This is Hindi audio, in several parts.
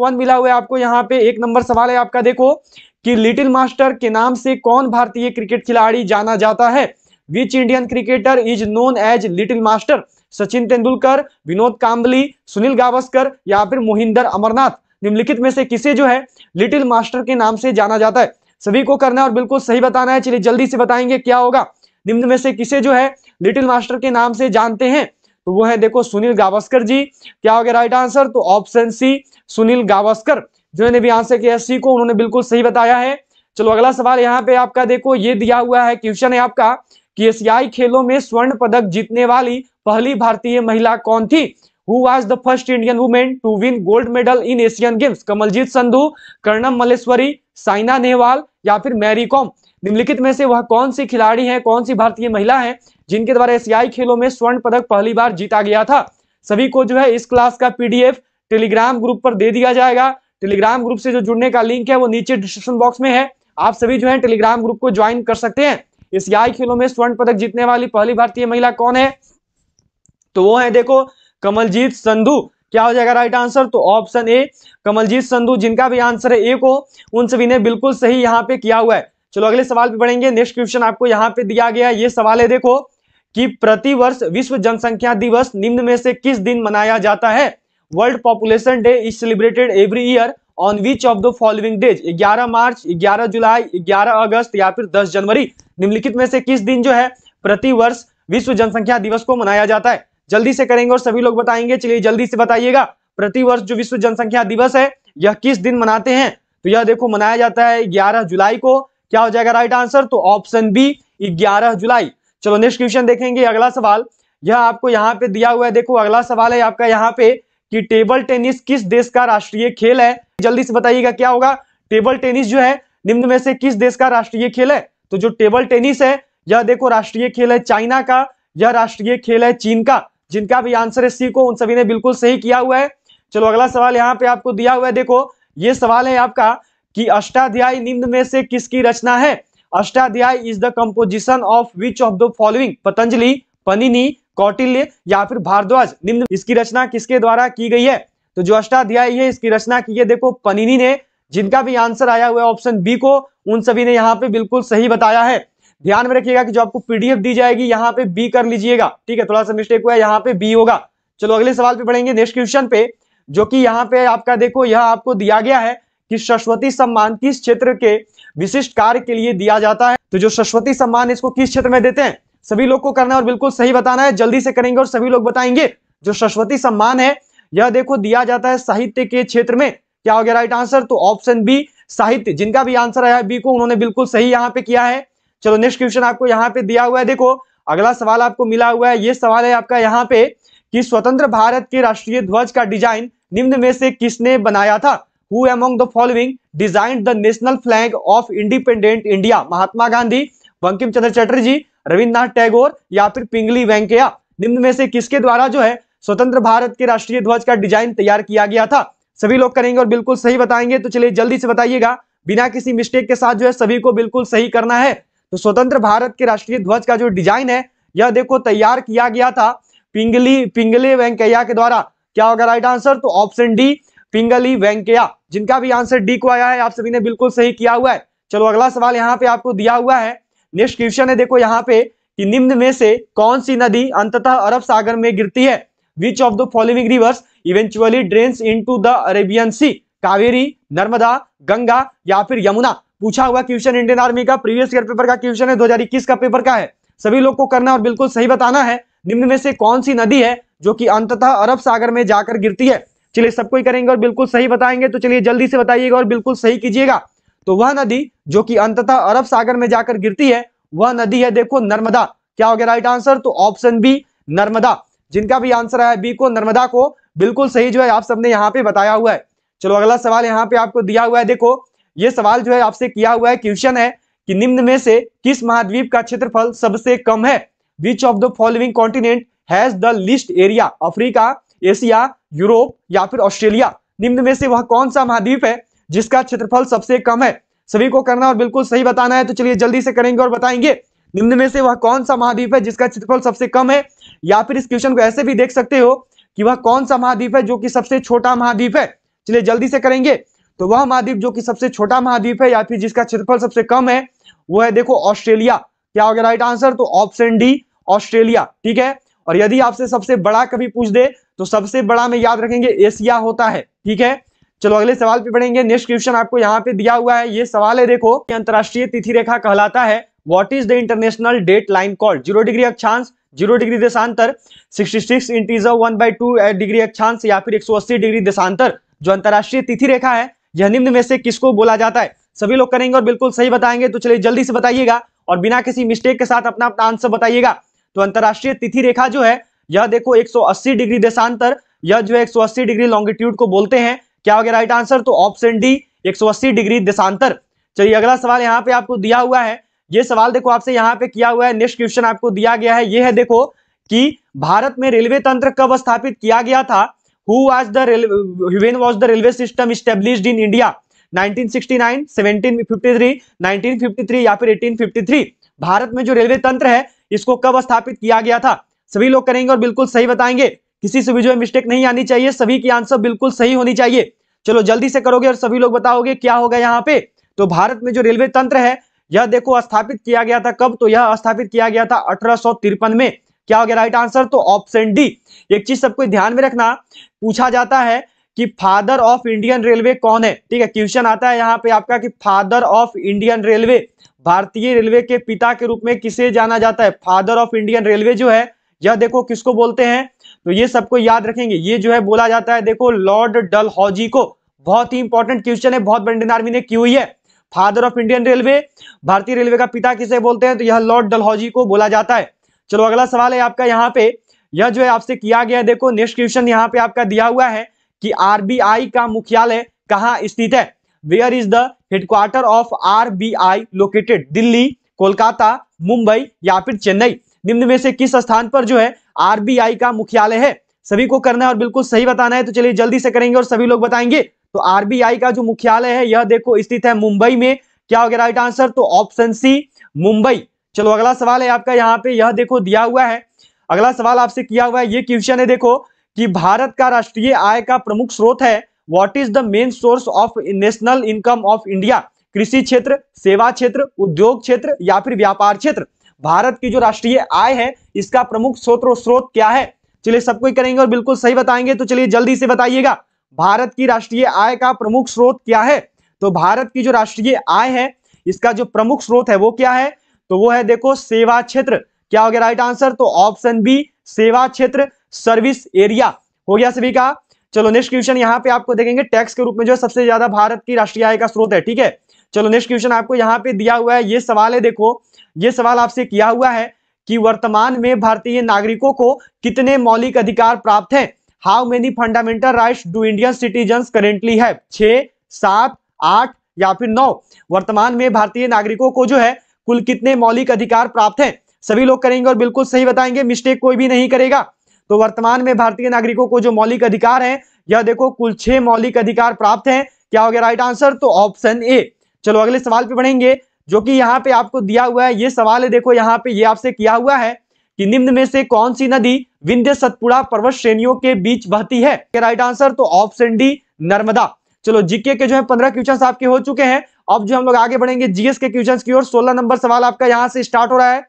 वन मिला हुआ है आपको यहाँ पे एक नंबर सवाल है आपका देखो कि लिटिल मास्टर के नाम से कौन भारतीय क्रिकेट खिलाड़ी जाना जाता है which Indian cricketer is known as little master Sachin Tendulkar Vinod Kambli Sunil Gavaskar या फिर मोहिंदर अमरनाथ निम्नलिखित में से किसे जो है लिटिल मास्टर के नाम से जाना जाता है सभी को करना है और बिल्कुल सही बताना है चलिए जल्दी से बताएंगे क्या होगा निम्न में से किसे जो है लिटिल मास्टर के नाम से जानते हैं तो वो है देखो सुनील गावस्कर जी क्या हो गया राइट आंसर तो ऑप्शन सी सुनील गावस्कर जिन्होंने भी आंसर किया सी को उन्होंने बिल्कुल सही बताया है चलो अगला सवाल यहाँ पे आपका देखो ये दिया हुआ है क्वेश्चन है आपका कि एशियाई खेलों में स्वर्ण पदक जीतने वाली पहली भारतीय महिला कौन थी who was the first Indian women to win gold medal in Asian games Kamaljeet Sandhu Karnam Malleswari Saina Nehwal या फिर मैरी कॉम निम्नलिखित में से वह कौन सी खिलाड़ी है कौन सी भारतीय महिला है जिनके द्वारा एशियाई खेलों में स्वर्ण पदक पहली बार जीता गया था सभी को जो है इस क्लास का पीडीएफ टेलीग्राम ग्रुप पर दे दिया जाएगा टेलीग्राम ग्रुप से जो जुड़ने का लिंक है वो नीचे डिस्क्रिप्शन बॉक्स में है आप सभी जो है टेलीग्राम ग्रुप को ज्वाइन कर सकते हैं एशियाई खेलों में स्वर्ण पदक जीतने वाली पहली भारतीय महिला कौन है तो वो है देखो कमलजीत संधु क्या हो जाएगा राइट आंसर तो ऑप्शन ए कमलजीत संधु जिनका भी आंसर है ए को उन सभी ने बिल्कुल सही यहाँ पे किया हुआ है चलो अगले सवाल पे बढ़ेंगे नेक्स्ट क्वेश्चन आपको यहाँ पे दिया गया ये सवाल है देखो कि प्रतिवर्ष विश्व जनसंख्या दिवस निम्न में से किस दिन मनाया जाता है world population day is celebrated every year on which of the following days 11 मार्च 11 जुलाई 11 अगस्त या फिर 10 जनवरी निम्नलिखित में से किस दिन जो है प्रति वर्ष विश्व जनसंख्या दिवस को मनाया जाता है जल्दी से करेंगे और सभी लोग बताएंगे चलिए जल्दी से बताइएगा प्रति वर्ष जो विश्व जनसंख्या दिवस है यह किस दिन मनाते हैं तो यह देखो मनाया जाता है ग्यारह जुलाई को क्या हो जाएगा राइट आंसर तो ऑप्शन बी ग्यारह जुलाई चलो नेक्स्ट क्वेश्चन देखेंगे अगला सवाल यह आपको यहाँ पे दिया हुआ है देखो अगला सवाल है आपका यहाँ पे कि टेबल टेनिस किस देश का राष्ट्रीय खेल है जल्दी से बताइएगा क्या होगा टेबल टेनिस जो है निम्न में से किस देश का राष्ट्रीय खेल है तो जो टेबल टेनिस है यह देखो राष्ट्रीय खेल है चाइना का यह राष्ट्रीय खेल है चीन का जिनका भी आंसर है सी को उन सभी ने बिल्कुल सही किया हुआ है चलो अगला सवाल यहाँ पे आपको दिया हुआ है देखो ये सवाल है आपका कि अष्टाध्यायी निम्न में से किसकी रचना है Ashtadhyayi is the composition of which of the following Patanjali Panini Kautilya या फिर भारद्वाज निम्न इसकी रचना किसके द्वारा की गई है तो जो अष्टाध्याय है इसकी रचना की है देखो पनिनी ने जिनका भी आंसर आया हुआ है ऑप्शन बी को उन सभी ने यहाँ पे बिल्कुल सही बताया है ध्यान में रखिएगा कि जो आपको पीडीएफ दी जाएगी यहाँ पे बी कर लीजिएगा ठीक है थोड़ा सा मिस्टेक हुआ है यहाँ पे बी होगा चलो अगले सवाल पे पढ़ेंगे नेक्स्ट क्वेश्चन पे जो कि यहाँ पे आपका देखो यह आपको दिया गया है कि सरस्वती सम्मान किस क्षेत्र के विशिष्ट कार्य के लिए दिया जाता है तो जो सरस्वती सम्मान इसको किस क्षेत्र में देते हैं सभी लोग को करना है और बिल्कुल सही बताना है जल्दी से करेंगे और सभी लोग बताएंगे जो सरस्वती सम्मान है यह देखो दिया जाता है साहित्य के क्षेत्र में क्या हो गया राइट आंसर तो ऑप्शन बी साहित्य जिनका भी आंसर आया बी को उन्होंने बिल्कुल सही यहाँ पे किया है चलो नेक्स्ट क्वेश्चन आपको यहाँ पे दिया हुआ है देखो अगला सवाल आपको मिला हुआ है ये सवाल है आपका यहाँ पे कि स्वतंत्र भारत के राष्ट्रीय ध्वज का डिजाइन निम्न में से किसने बनाया था who among the following design the national flag of independent India Mahatma Gandhi Bankim Chandra Chatterjee Rabindranath Tagore या फिर पिंगली वेंकैया निम्न में से किसके द्वारा जो है स्वतंत्र भारत के राष्ट्रीय ध्वज का डिजाइन तैयार किया गया था सभी लोग करेंगे और बिल्कुल सही बताएंगे तो चलिए जल्दी से बताइएगा बिना किसी मिस्टेक के साथ जो है सभी को बिल्कुल सही करना है तो स्वतंत्र भारत के राष्ट्रीय ध्वज का जो डिजाइन है यह देखो तैयार किया गया था पिंगली पिंगले वेंकैया के द्वारा क्या होगा राइट आंसर तो ऑप्शन डी पिंगली वेंकैया जिनका भी आंसर डी को आया है आप सभी ने बिल्कुल सही किया हुआ है चलो अगला सवाल यहाँ पे आपको दिया हुआ है नेक्स्ट क्वेश्चन है देखो यहाँ पे कि निम्न में से कौन सी नदी अंततः अरब सागर में गिरती है which of the following rivers eventually drains into the Arabian sea Kaveri Narmada Ganga या फिर यमुना पूछा हुआ क्वेश्चन इंडियन आर्मी का प्रीवियस ईयर पेपर का क्वेश्चन है दो का पेपर का है सभी लोग को करना और बिल्कुल सही बताना है निम्न में से कौन सी नदी है जो कि अंततः अरब सागर में जाकर गिरती है चलिए सबको ही करेंगे और बिल्कुल सही बताएंगे तो चलिए जल्दी से बताइएगा और बिल्कुल सही कीजिएगा तो वह नदी जो कि अंततः अरब सागर में जाकर गिरती है वह नदी है देखो नर्मदा क्या हो गया राइट आंसर तो ऑप्शन बी नर्मदा जिनका भी आंसर आया बी को नर्मदा को बिल्कुल सही जो है आप सबने यहाँ पे बताया हुआ है चलो अगला सवाल यहाँ पे आपको दिया हुआ है देखो ये सवाल जो है आपसे किया हुआ है क्वेश्चन है कि निम्न में से किस महाद्वीप का क्षेत्रफल सबसे कम है which of the following continent has the least area Africa Asia Europe या फिर ऑस्ट्रेलिया निम्न में से वह कौन सा महाद्वीप है जिसका क्षेत्रफल सबसे कम है सभी को करना और बिल्कुल सही बताना है तो चलिए जल्दी से करेंगे और बताएंगे निम्न में से वह कौन सा महाद्वीप है जिसका क्षेत्रफल सबसे कम है या फिर इस क्वेश्चन को ऐसे भी देख सकते हो कि वह कौन सा महाद्वीप है जो कि सबसे छोटा महाद्वीप है चलिए जल्दी से करेंगे तो वह महाद्वीप जो कि सबसे छोटा महाद्वीप है या फिर जिसका क्षेत्रफल सबसे कम है वो है देखो ऑस्ट्रेलिया क्या हो गया राइट आंसर तो ऑप्शन डी ऑस्ट्रेलिया ठीक है और यदि आपसे सबसे बड़ा कभी पूछ दे तो सबसे बड़ा में याद रखेंगे एशिया होता है ठीक है चलो अगले सवाल पे पढ़ेंगे नेक्स्ट क्वेश्चन आपको यहाँ पे दिया हुआ है ये सवाल है देखो अंतर्राष्ट्रीय तिथि रेखा कहलाता है what is the international date line called zero degree अक्षांश जीरो डिग्री देशांतर sixty six integer one by two degree अक्षांश या फिर अस्सी डिग्री देशांतर जो अंतर्राष्ट्रीय तिथि रेखा है यह निम्न में से किसको बोला जाता है सभी लोग करेंगे और बिल्कुल सही बताएंगे तो चलिए जल्दी से बताइएगा और बिना किसी मिस्टेक के साथ अपना अपना आंसर बताइएगा तो अंतर्राष्ट्रीय तिथि रेखा जो है यह देखो 180 डिग्री देशांतर यह जो है 180 डिग्री लॉन्गिट्यूड को बोलते हैं क्या हो गया राइट आंसर तो ऑप्शन डी 180 डिग्री देशांतर चलिए अगला सवाल यहाँ पे आपको दिया हुआ है ये सवाल देखो आपसे यहाँ पे किया हुआ है नेक्स्ट क्वेश्चन आपको दिया गया है ये है देखो कि भारत में रेलवे तंत्र कब स्थापित किया गया था who was the railway was the railway system establish in India 1969, 1753, 1953 या फिर 1853 भारत में जो रेलवे तंत्र है इसको कब स्थापित किया गया था सभी लोग करेंगे और बिल्कुल सही बताएंगे किसी से भी जो मिस्टेक नहीं आनी चाहिए सभी की आंसर बिल्कुल सही होनी चाहिए चलो जल्दी से करोगे और सभी लोग बताओगे क्या होगा यहाँ पे तो भारत में जो रेलवे तंत्र है यह देखो स्थापित किया गया था कब तो यह स्थापित किया गया था अठारह में क्या हो गया राइट आंसर तो ऑप्शन डी एक चीज सबको ध्यान में रखना पूछा जाता है कि फादर ऑफ इंडियन रेलवे कौन है ठीक है क्वेश्चन आता है यहाँ पे आपका कि फादर ऑफ इंडियन रेलवे भारतीय रेलवे के पिता के रूप में किसे जाना जाता है फादर ऑफ इंडियन रेलवे जो है यह देखो किसको बोलते हैं तो ये सबको याद रखेंगे ये जो है बोला जाता है देखो लॉर्ड डल को बहुत ही इंपॉर्टेंट क्वेश्चन है बहुत बड़ी इंडियन आर्मी ने की हुई है फादर ऑफ इंडियन रेलवे भारतीय रेलवे का पिता किसे बोलते हैं तो यह लॉर्ड डलहौजी को बोला जाता है चलो अगला सवाल है आपका यहाँ पे यह जो है आपसे किया गया है देखो नेक्स्ट क्वेश्चन यहाँ पे आपका दिया हुआ है कि आरबीआई का मुख्यालय कहाँ स्थित है where is the headquarter of are located Delhi Kolkata Mumbai या फिर चेन्नई निम्न में से किस स्थान पर जो है आरबीआई का मुख्यालय है सभी को करना है और बिल्कुल सही बताना है तो चलिए जल्दी से करेंगे और सभी लोग बताएंगे तो आरबीआई का जो मुख्यालय है यह देखो स्थित है मुंबई में क्या हो गया राइट आंसर तो ऑप्शन सी मुंबई चलो अगला सवाल है आपका यहाँ पे यह देखो दिया हुआ है अगला सवाल आपसे किया हुआ है ये क्वेश्चन है देखो कि भारत का राष्ट्रीय आय का प्रमुख स्रोत है what is the main source of national income of India कृषि क्षेत्र सेवा क्षेत्र उद्योग क्षेत्र या फिर व्यापार क्षेत्र भारत की जो राष्ट्रीय आय है इसका प्रमुख स्रोत स्रोत क्या है चलिए सबको करेंगे और बिल्कुल सही बताएंगे तो चलिए जल्दी से बताइएगा भारत की राष्ट्रीय आय का प्रमुख स्रोत क्या है तो भारत की जो राष्ट्रीय आय है इसका जो प्रमुख स्रोत है वो क्या है तो वो है देखो सेवा क्षेत्र क्या हो गया राइट आंसर तो ऑप्शन बी सेवा क्षेत्र सर्विस एरिया हो गया सभी का चलो नेक्स्ट क्वेश्चन यहाँ पे आपको देखेंगे टैक्स के रूप में जो है सबसे ज्यादा भारत की राष्ट्रीय आय का स्रोत है ठीक है चलो नेक्स्ट क्वेश्चन आपको यहाँ पे दिया हुआ है ये सवाल है देखो ये सवाल आपसे किया हुआ है कि वर्तमान में भारतीय नागरिकों को कितने मौलिक अधिकार प्राप्त हैं how many fundamental right do Indian citizen currently have छ सात आठ या फिर नौ वर्तमान में भारतीय नागरिकों को जो है कुल कितने मौलिक अधिकार प्राप्त हैं सभी लोग करेंगे और बिल्कुल सही बताएंगे मिस्टेक कोई भी नहीं करेगा तो वर्तमान में भारतीय नागरिकों को जो मौलिक अधिकार हैं यह देखो कुल छह मौलिक अधिकार प्राप्त हैं क्या हो गया राइट आंसर तो ऑप्शन ए चलो अगले सवाल पे बढ़ेंगे जो कि यहाँ पे आपको दिया हुआ है ये सवाल है देखो यहाँ पे ये आपसे किया हुआ है कि निम्न में से कौन सी नदी विंध्य सतपुड़ा पर्वत श्रेणियों के बीच बहती है राइट आंसर तो ऑप्शन डी नर्मदा चलो जीके के जो है पंद्रह क्वेश्चन आपके हो चुके हैं अब जो हम लोग आगे बढ़ेंगे जीएस के क्वेश्चन की ओर सोलह नंबर सवाल आपका यहां से स्टार्ट हो रहा है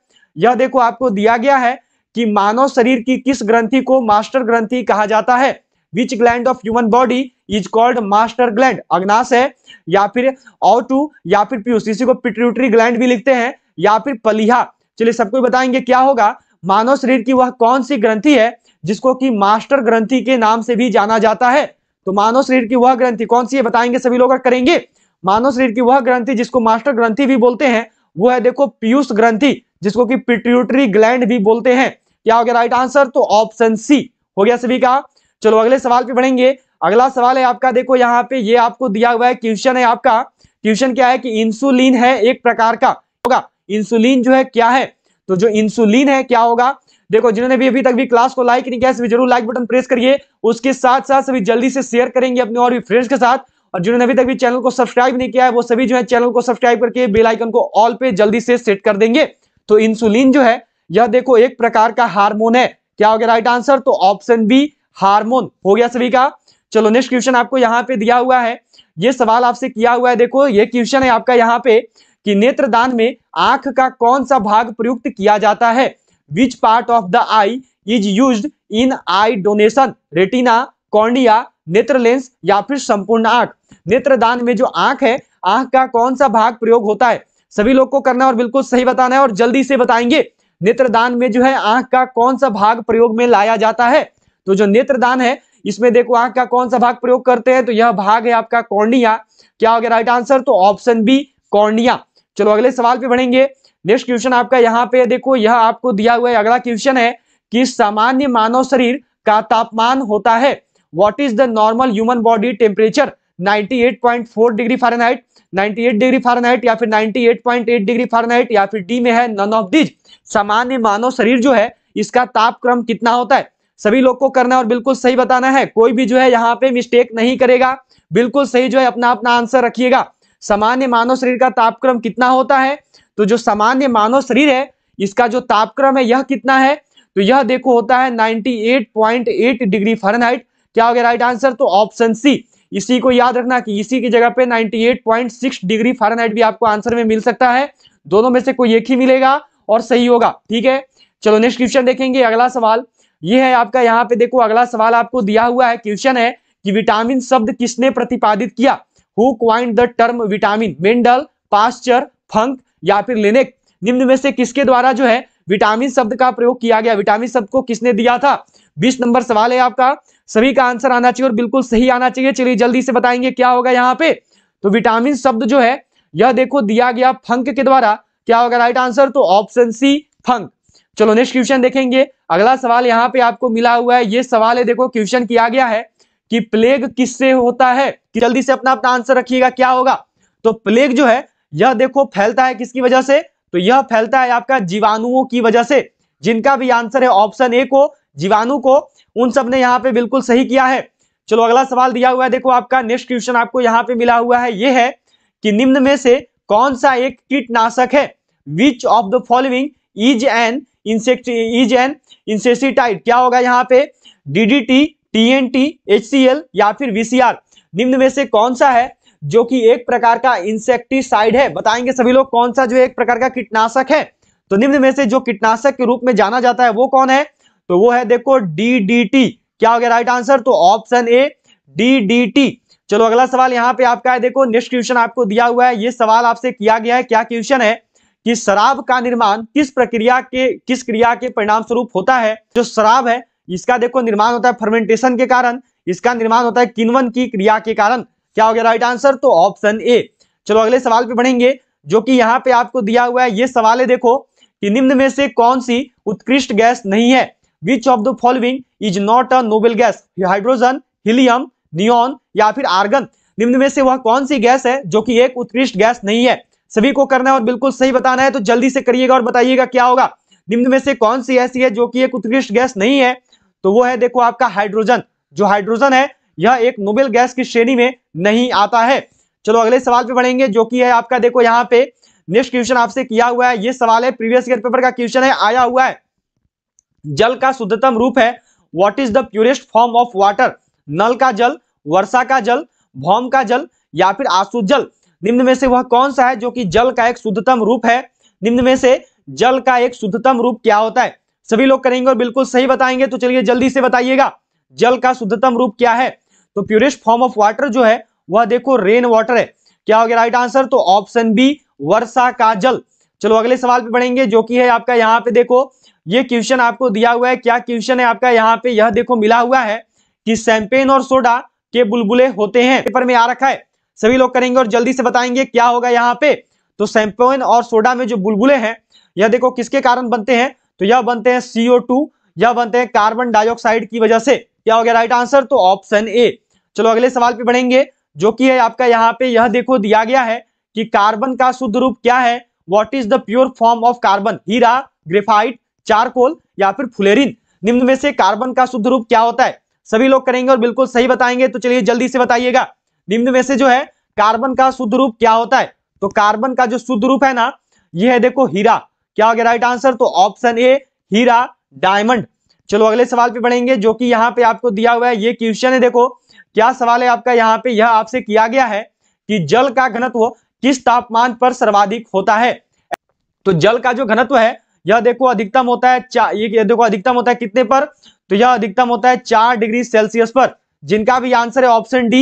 यह देखो आपको दिया गया है कि मानव शरीर की किस ग्रंथि को मास्टर ग्रंथि कहा जाता है which gland of human body is called master gland अग्नाश है या फिर ऑटू टू या फिर पीयूस इसी को पिट्रूटरी ग्लैंड भी लिखते हैं या फिर पलिहा चलिए सबको बताएंगे क्या होगा मानव शरीर की वह कौन सी ग्रंथि है जिसको कि मास्टर ग्रंथि के नाम से भी जाना जाता है तो मानव शरीर की वह ग्रंथि कौन सी है बताएंगे सभी लोग करेंगे मानव शरीर की वह ग्रंथि जिसको मास्टर ग्रंथि भी बोलते हैं वो है देखो पीयूष ग्रंथि जिसको कि पिट्यूटरी ग्लैंड भी बोलते हैं क्या हो गया राइट आंसर तो ऑप्शन सी हो गया सभी का चलो अगले सवाल पे बढ़ेंगे अगला सवाल है आपका देखो यहाँ पे ये आपको दिया हुआ है क्वेश्चन है आपका क्वेश्चन क्या है कि इंसुलिन है एक प्रकार का होगा इंसुलिन जो है क्या है तो जो इंसुलिन है क्या होगा देखो जिन्होंने भी अभी तक भी क्लास को लाइक नहीं किया सभी जरूर लाइक बटन प्रेस करिए उसके साथ साथ सभी जल्दी से शेयर करेंगे अपने और भी फ्रेंड्स के साथ और जिन्होंने अभी तक भी चैनल को सब्सक्राइब नहीं किया है वो सभी जो है चैनल को सब्सक्राइब करके बेल आइकन को ऑल पे जल्दी से सेट कर देंगे तो इंसुलिन जो है यह देखो एक प्रकार का हार्मोन है क्या हो गया राइट आंसर तो ऑप्शन बी हार्मोन हो गया सभी का चलो नेक्स्ट क्वेश्चन आपको यहाँ पे दिया हुआ है ये सवाल आपसे किया हुआ है देखो ये क्वेश्चन है आपका यहाँ पे कि नेत्रदान में आंख का कौन सा भाग प्रयुक्त किया जाता है which part of the eye is use in eye donation retina cornea नेत्र लेंस या फिर संपूर्ण आंख नेत्रदान में जो आंख है आंख का कौन सा भाग प्रयोग होता है सभी लोग को करना और बिल्कुल सही बताना है और जल्दी से बताएंगे नेत्रदान में जो है आंख का कौन सा भाग प्रयोग में लाया जाता है तो जो नेत्रदान है इसमें देखो आंख का कौन सा भाग प्रयोग करते हैं तो यह भाग है आपका कॉर्निया क्या हो गया राइट आंसर तो ऑप्शन बी कॉर्निया चलो अगले सवाल पे बढ़ेंगे नेक्स्ट क्वेश्चन आपका यहाँ पे देखो यह आपको दिया हुआ है अगला क्वेश्चन है कि सामान्य मानव शरीर का तापमान होता है what is the normal human body temperature 98.4 degree Fahrenheit 98 degree Fahrenheit या फिर 98.8 डिग्री फारेनहाइट या फिर डी में है नन ऑफ दीज सामान्य मानव शरीर जो है इसका तापक्रम कितना होता है सभी लोग को करना है और बिल्कुल सही बताना है कोई भी जो है यहाँ पे मिस्टेक नहीं करेगा बिल्कुल सही जो है अपना अपना आंसर रखिएगा सामान्य मानव शरीर का तापक्रम कितना होता है तो जो सामान्य मानव शरीर है इसका जो तापक्रम है यह कितना है तो यह देखो होता है 98.8 डिग्री फारेनहाइट क्या हो गया राइट आंसर तो ऑप्शन सी इसी को याद रखना कि इसी की जगह पे 98.6 डिग्री फारेनहाइट भी आपको आंसर में मिल सकता है दोनों में से कोई एक ही मिलेगा और सही होगा ठीक है चलो नेक्स्ट क्वेश्चन देखेंगे अगला सवाल ये है आपका यहाँ पे देखो अगला सवाल आपको दिया हुआ है क्वेश्चन है कि विटामिन शब्द किसने प्रतिपादित किया who coined the term vitamin Mendel Pasteur Funk या फिर लेनेक निम्न में से किसके द्वारा जो है विटामिन शब्द का प्रयोग किया गया विटामिन शब्द को किसने दिया था बीस नंबर सवाल है आपका सभी का आंसर आना चाहिए और बिल्कुल सही आना चाहिए चलिए जल्दी से बताएंगे क्या होगा यहाँ पे तो विटामिन शब्द जो है यह देखो दिया गया फंक के द्वारा क्या होगा राइट आंसर तो ऑप्शन सी फंक चलो नेक्स्ट क्वेश्चन देखेंगे अगला सवाल यहाँ पे आपको मिला हुआ है ये सवाल है देखो क्वेश्चन किया गया है कि प्लेग किससे होता है कि जल्दी से अपना अपना आंसर रखिएगा क्या होगा तो प्लेग जो है यह देखो फैलता है किसकी वजह से तो यह फैलता है आपका जीवाणुओं की वजह से जिनका भी आंसर है ऑप्शन ए को जीवाणु को उन सब ने यहाँ पे बिल्कुल सही किया है चलो अगला सवाल दिया हुआ है देखो आपका नेक्स्ट क्वेश्चन आपको यहाँ पे मिला हुआ है ये है कि निम्न में से कौन सा एक कीटनाशक है which of the following is an insect is an insecticide क्या होगा यहाँ पे डीडीटी टीएनटी एचसीएल या फिर वीसीआर निम्न में से कौन सा है जो कि एक प्रकार का इंसेक्टिसाइड है बताएंगे सभी लोग कौन सा जो एक प्रकार का कीटनाशक है तो निम्न में से जो कीटनाशक के रूप में जाना जाता है वो कौन है तो वो है देखो डीडीटी क्या हो गया राइट आंसर तो ऑप्शन ए डीडीटी चलो अगला सवाल यहाँ पे आपका है देखो नेक्स्ट क्वेश्चन आपको दिया हुआ है ये सवाल आपसे किया गया है क्या क्वेश्चन है कि शराब का निर्माण किस प्रक्रिया के किस क्रिया के परिणाम स्वरूप होता है जो शराब है इसका देखो निर्माण होता है फर्मेंटेशन के कारण इसका निर्माण होता है किनवन की क्रिया के कारण क्या हो गया राइट आंसर तो ऑप्शन ए चलो अगले सवाल पे बढ़ेंगे जो कि यहाँ पे आपको दिया हुआ है ये सवाल है देखो कि निम्न में से कौन सी उत्कृष्ट गैस नहीं है which of the following is not a noble gas hydrogen helium neon या फिर आर्गन निम्न में से वह कौन सी गैस है जो कि एक उत्कृष्ट गैस नहीं है सभी को करना है और बिल्कुल सही बताना है तो जल्दी से करिएगा और बताइएगा क्या होगा निम्न में से कौन सी ऐसी है जो कि एक उत्कृष्ट गैस नहीं है तो वो है देखो आपका हाइड्रोजन जो हाइड्रोजन है यह एक नोबेल गैस की श्रेणी में नहीं आता है चलो अगले सवाल पे बढ़ेंगे जो कि है आपका देखो यहाँ पे नेक्स्ट क्वेश्चन आपसे किया हुआ है ये सवाल है प्रीवियस ईयर पेपर का क्वेश्चन है आया हुआ है जल का शुद्धतम रूप है what is the purest form of water नल का जल वर्षा का जल भौम का जल या फिर आसू जल निम्न में से वह कौन सा है जो कि जल का एक शुद्धतम रूप है निम्न में से जल का एक शुद्धतम रूप क्या होता है सभी लोग करेंगे और बिल्कुल सही बताएंगे तो चलिए जल्दी से बताइएगा जल का शुद्धतम रूप क्या है तो प्योरेस्ट फॉर्म ऑफ वाटर जो है वह देखो रेन वाटर है क्या हो गया राइट आंसर तो ऑप्शन बी वर्षा का जल चलो अगले सवाल पे बढ़ेंगे जो कि है आपका यहाँ पे देखो ये क्वेश्चन आपको दिया हुआ है क्या क्वेश्चन है आपका यहाँ पे यह देखो मिला हुआ है कि सैंपेन और सोडा के बुलबुले होते हैं पेपर में आ रखा है सभी लोग करेंगे और जल्दी से बताएंगे क्या होगा यहाँ पे तो सैंपेन और सोडा में जो बुलबुले हैं यह देखो किसके कारण बनते हैं तो यह बनते हैं सीओ टू यह बनते हैं कार्बन डाइऑक्साइड की वजह से क्या हो गया राइट आंसर तो ऑप्शन ए चलो अगले सवाल पे बढ़ेंगे जो कि है आपका यहाँ पे यह देखो दिया गया है कि कार्बन का शुद्ध रूप क्या है what is the pure form of carbon हीरा ग्रेफाइट चारकोल या फिर फुलेरिन निम्न में से कार्बन का शुद्ध रूप क्या होता है सभी लोग करेंगे और बिल्कुल सही बताएंगे तो चलिए जल्दी से बताइएगा निम्न में से जो है कार्बन का शुद्ध रूप क्या होता है तो कार्बन का जो शुद्ध रूप है ना ये है देखो हीरा क्या हो गया राइट आंसर तो ऑप्शन ए हीरा डायमंड चलो अगले सवाल पे बढ़ेंगे जो कि यहाँ पे आपको दिया हुआ है ये क्वेश्चन है देखो क्या सवाल है आपका यहाँ पे यह आपसे किया गया है कि जल का घनत्व किस तापमान पर सर्वाधिक होता है तो जल का जो घनत्व है यह देखो अधिकतम होता है ये देखो अधिकतम होता है कितने पर तो यह अधिकतम होता है चार डिग्री सेल्सियस पर जिनका भी आंसर है ऑप्शन डी